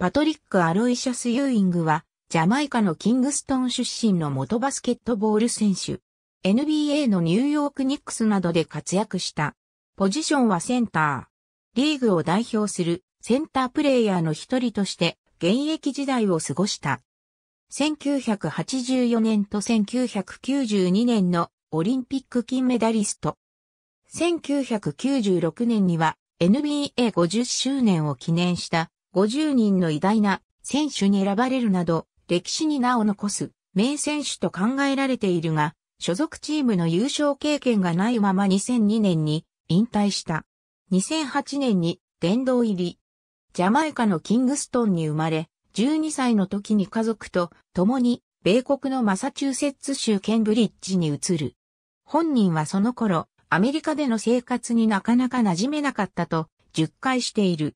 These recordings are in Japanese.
パトリック・アロイシャス・ユーイングは、ジャマイカのキングストン出身の元バスケットボール選手。NBA のニューヨークニックスなどで活躍した。ポジションはセンター。リーグを代表するセンタープレイヤーの一人として現役時代を過ごした。1984年と1992年のオリンピック金メダリスト。1996年には NBA50 周年を記念した50人の偉大な選手に選ばれるなど、歴史に名を残す名選手と考えられているが、所属チームの優勝経験がないまま2002年に引退した。2008年に殿堂入り。ジャマイカのキングストンに生まれ、12歳の時に家族と共に米国のマサチューセッツ州ケンブリッジに移る。本人はその頃、アメリカでの生活になかなか馴染めなかったと、10回している。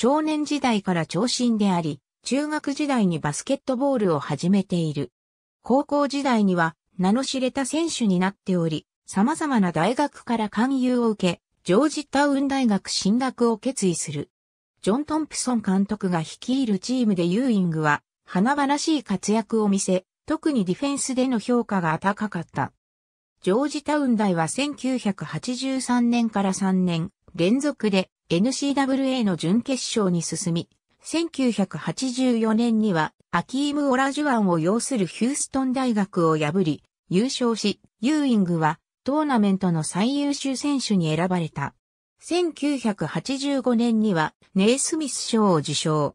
少年時代から長身であり、中学時代にバスケットボールを始めている。高校時代には名の知れた選手になっており、様々な大学から勧誘を受け、ジョージタウン大学進学を決意する。ジョン・トンプソン監督が率いるチームでユーイングは、花々しい活躍を見せ、特にディフェンスでの評価が高かった。ジョージタウン大は1983年から3年連続で NCWA の準決勝に進み、1984年にはアキーム・オラジュアンを擁するヒューストン大学を破り、優勝し、ユーイングはトーナメントの最優秀選手に選ばれた。1985年にはネイスミス賞を受賞。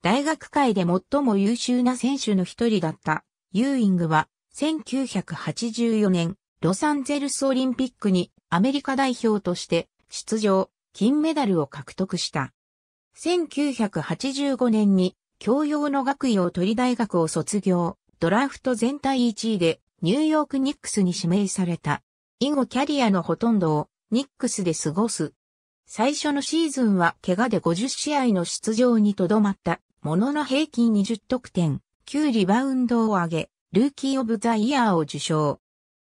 大学界で最も優秀な選手の一人だったユーイングは1984年ロサンゼルスオリンピックにアメリカ代表として出場。金メダルを獲得した。1985年に教養の学位を取り大学を卒業、ドラフト全体1位でニューヨークニックスに指名された。以後キャリアのほとんどをニックスで過ごす。最初のシーズンは怪我で50試合の出場にとどまったものの平均20得点、9リバウンドを上げ、ルーキー・オブ・ザ・イヤーを受賞。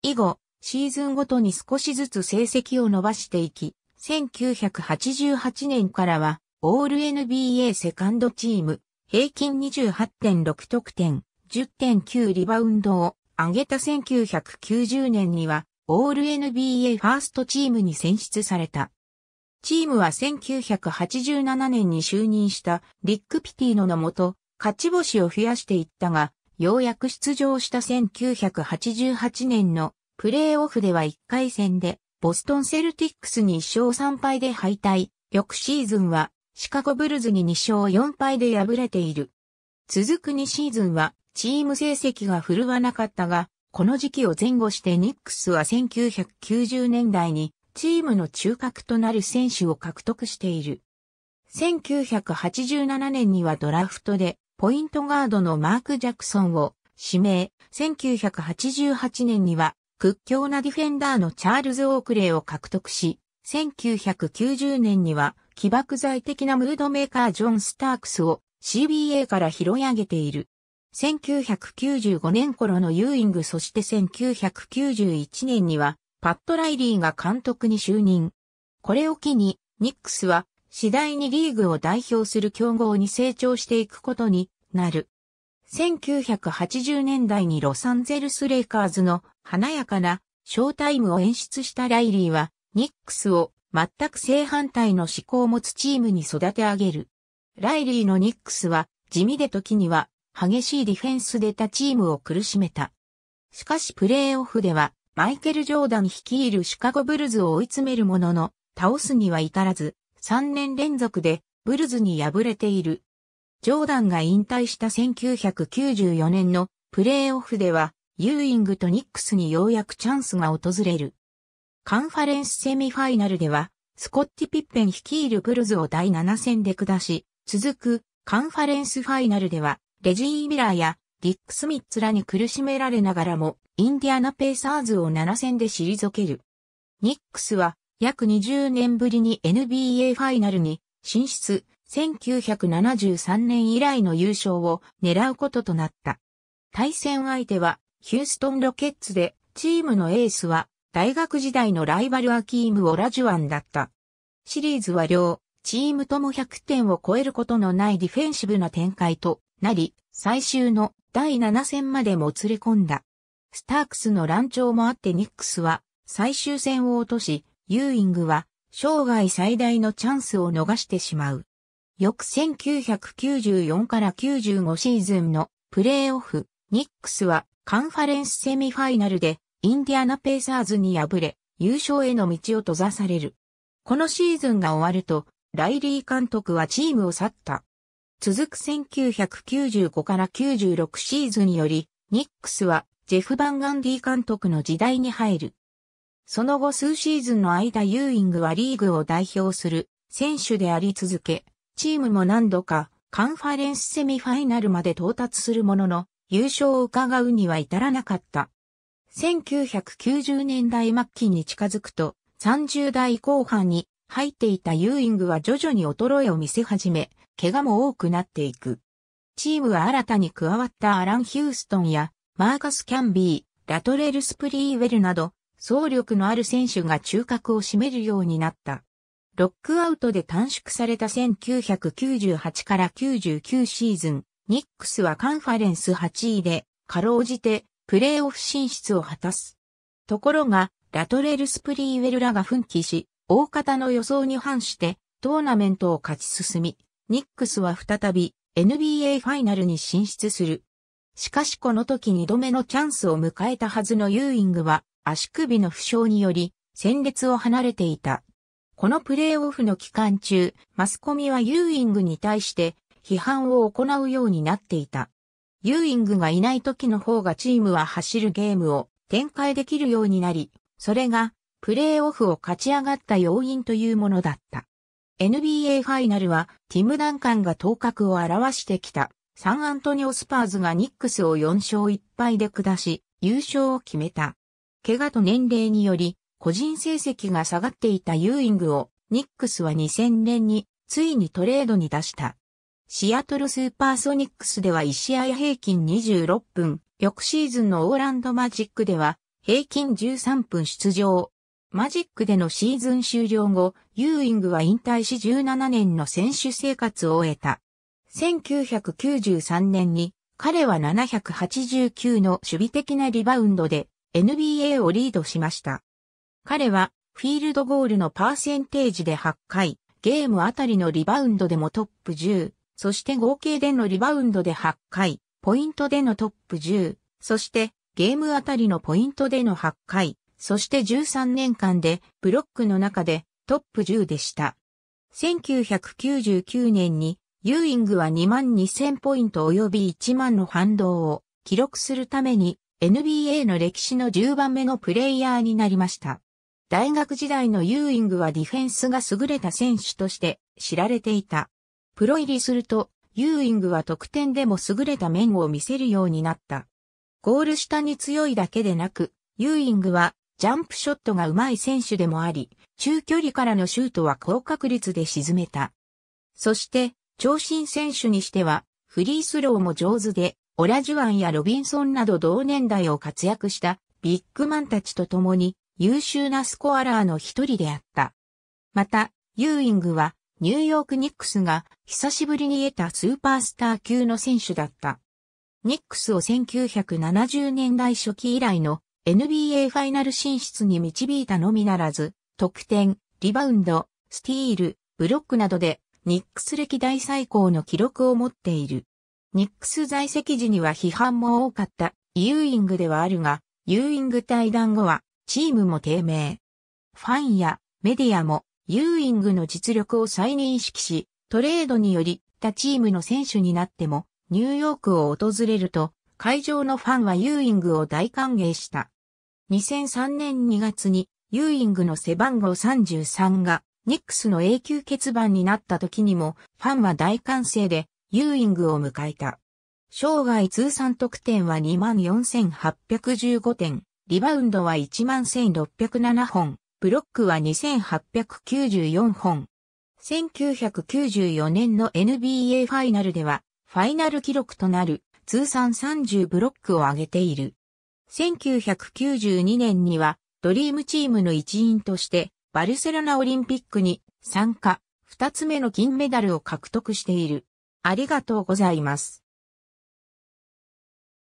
以後、シーズンごとに少しずつ成績を伸ばしていき、1988年からは、オール NBA セカンドチーム、平均28.6得点、10.9リバウンドを上げた1990年には、オール NBA ファーストチームに選出された。チームは1987年に就任したリック・ピティノのもと、勝ち星を増やしていったが、ようやく出場した1988年のプレーオフでは1回戦でボストンセルティックスに1勝3敗で敗退、翌シーズンはシカゴブルズに2勝4敗で敗れている。続く2シーズンはチーム成績が振るわなかったが、この時期を前後してニックスは1990年代にチームの中核となる選手を獲得している。1987年にはドラフトでポイントガードのマーク・ジャクソンを指名、1988年には屈強なディフェンダーのチャールズ・オークレイを獲得し、1990年には起爆剤的なムードメーカージョン・スタークスを CBA から拾い上げている。1995年頃のユーイングそして1991年にはパット・ライリーが監督に就任。これを機にニックスは次第にリーグを代表する強豪に成長していくことになる。1980年代にロサンゼルスレイカーズの華やかなショータイムを演出したライリーは、ニックスを全く正反対の思考を持つチームに育て上げる。ライリーのニックスは、地味で時には、激しいディフェンスで他チームを苦しめた。しかしプレーオフでは、マイケル・ジョーダン率いるシカゴブルズを追い詰めるものの、倒すには至らず、3年連続でブルズに敗れている。ジョーダンが引退した1994年のプレーオフでは、ユーイングとニックスにようやくチャンスが訪れる。カンファレンスセミファイナルでは、スコッティ・ピッペン率いるブルズを第7戦で下し、続くカンファレンスファイナルでは、レジー・ミラーやディック・スミッツらに苦しめられながらも、インディアナ・ペイサーズを7戦で退ける。ニックスは、約20年ぶりに NBA ファイナルに進出、1973年以来の優勝を狙うこととなった。対戦相手はヒューストンロケッツでチームのエースは大学時代のライバルアキーム・オラジュアンだった。シリーズは両チームとも100点を超えることのないディフェンシブな展開となり、最終の第7戦までもつれ込んだ。スタークスの乱調もあってニックスは最終戦を落とし、ユーイングは生涯最大のチャンスを逃してしまう。翌1994から95シーズンのプレーオフ、ニックスはカンファレンスセミファイナルでインディアナペーサーズに敗れ、優勝への道を閉ざされる。このシーズンが終わると、ライリー監督はチームを去った。続く1995から96シーズンより、ニックスはジェフ・バンガンディ監督の時代に入る。その後数シーズンの間ユーイングはリーグを代表する選手であり続け、チームも何度かカンファレンスセミファイナルまで到達するものの、優勝を伺うには至らなかった。1990年代末期に近づくと、30代後半に入っていたユーイングは徐々に衰えを見せ始め、怪我も多くなっていく。チームは新たに加わったアラン・ヒューストンや、マーカス・キャンビー、ラトレル・スプリーウェルなど、総力のある選手が中核を占めるようになった。ロックアウトで短縮された1998から99シーズン、ニックスはカンファレンス8位で、かろうじて、プレーオフ進出を果たす。ところが、ラトレル・スプリーウェルらが奮起し、大方の予想に反して、トーナメントを勝ち進み、ニックスは再び、NBA ファイナルに進出する。しかしこの時2度目のチャンスを迎えたはずのユーイングは、足首の負傷により、戦列を離れていた。このプレーオフの期間中、マスコミはユーイングに対して批判を行うようになっていた。ユーイングがいない時の方がチームは走るゲームを展開できるようになり、それがプレーオフを勝ち上がった要因というものだった。NBA ファイナルはティム・ダンカンが頭角を表してきたサンアントニオ・スパーズがニックスを4勝1敗で下し優勝を決めた。怪我と年齢により個人成績が下がっていたユーイングをニックスは2000年についにトレードに出した。シアトルスーパーソニックスでは1試合平均26分、翌シーズンのオーランドマジックでは平均13分出場。マジックでのシーズン終了後、ユーイングは引退し17年の選手生活を終えた。1993年に彼は789の守備的なリバウンドで NBA をリードしました。彼は、フィールドゴールのパーセンテージで8回、ゲームあたりのリバウンドでもトップ10、そして合計でのリバウンドで8回、ポイントでのトップ10、そしてゲームあたりのポイントでの8回、そして13年間でブロックの中でトップ10でした。1999年にユーイングは2万2000ポイント及び1万の反動を記録するために NBA の歴史の10番目のプレイヤーになりました。大学時代のユーイングはディフェンスが優れた選手として知られていた。プロ入りすると、ユーイングは得点でも優れた面を見せるようになった。ゴール下に強いだけでなく、ユーイングはジャンプショットが上手い選手でもあり、中距離からのシュートは高確率で沈めた。そして、長身選手にしては、フリースローも上手で、オラジュアンやロビンソンなど同年代を活躍したビッグマンたちと共に、優秀なスコアラーの一人であった。また、ユーイングはニューヨークニックスが久しぶりに得たスーパースター級の選手だった。ニックスを1970年代初期以来の NBA ファイナル進出に導いたのみならず、得点、リバウンド、スティール、ブロックなどでニックス歴代最高の記録を持っている。ニックス在籍時には批判も多かったユーイングではあるが、ユーイング対談後はチームも低迷。ファンやメディアもユーイングの実力を再認識し、トレードにより他チームの選手になってもニューヨークを訪れると会場のファンはユーイングを大歓迎した。2003年2月にユーイングの背番号33がニックスの永久欠番になった時にもファンは大歓声でユーイングを迎えた。生涯通算得点は24,815点。リバウンドは11,607本、ブロックは2,894本。1994年の NBA ファイナルでは、ファイナル記録となる通算30ブロックを挙げている。1992年には、ドリームチームの一員として、バルセロナオリンピックに参加、2つ目の金メダルを獲得している。ありがとうございます。